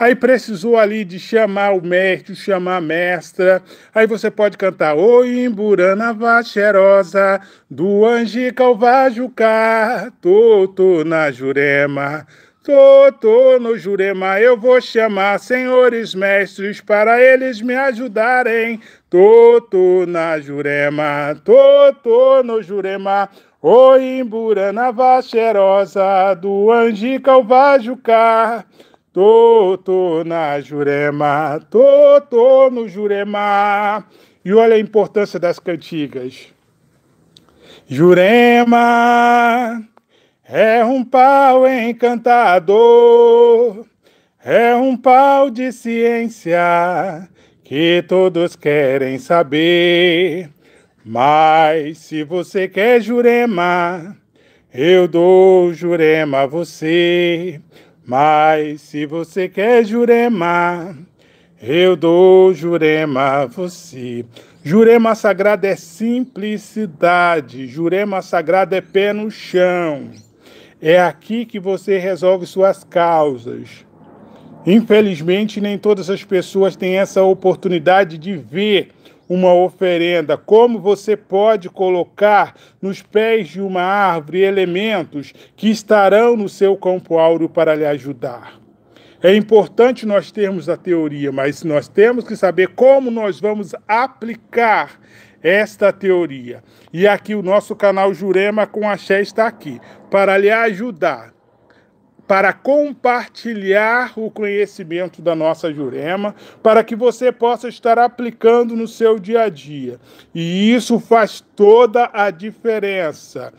Aí precisou ali de chamar o mestre, chamar a mestra. Aí você pode cantar O Imburana Vacherosa, do Angica Vajucá, Toto na Jurema. Tô, tô no Jurema, eu vou chamar senhores mestres para eles me ajudarem. Tô, tô na Jurema, tô, tô no Jurema. Oi, Imburana Vacherosa, do Angica Vajucá. Tô, tô na Jurema, tô, tô no Jurema. E olha a importância das cantigas. Jurema é um pau encantador, é um pau de ciência que todos querem saber. Mas se você quer Jurema, eu dou Jurema a você. Mas se você quer Jurema, eu dou Jurema a você. Jurema sagrada é simplicidade, Jurema sagrada é pé no chão. É aqui que você resolve suas causas. Infelizmente, nem todas as pessoas têm essa oportunidade de ver uma oferenda? Como você pode colocar nos pés de uma árvore elementos que estarão no seu campo áureo para lhe ajudar? É importante nós termos a teoria, mas nós temos que saber como nós vamos aplicar esta teoria. E aqui o nosso canal Jurema com Axé está aqui para lhe ajudar para compartilhar o conhecimento da nossa Jurema, para que você possa estar aplicando no seu dia a dia. E isso faz toda a diferença.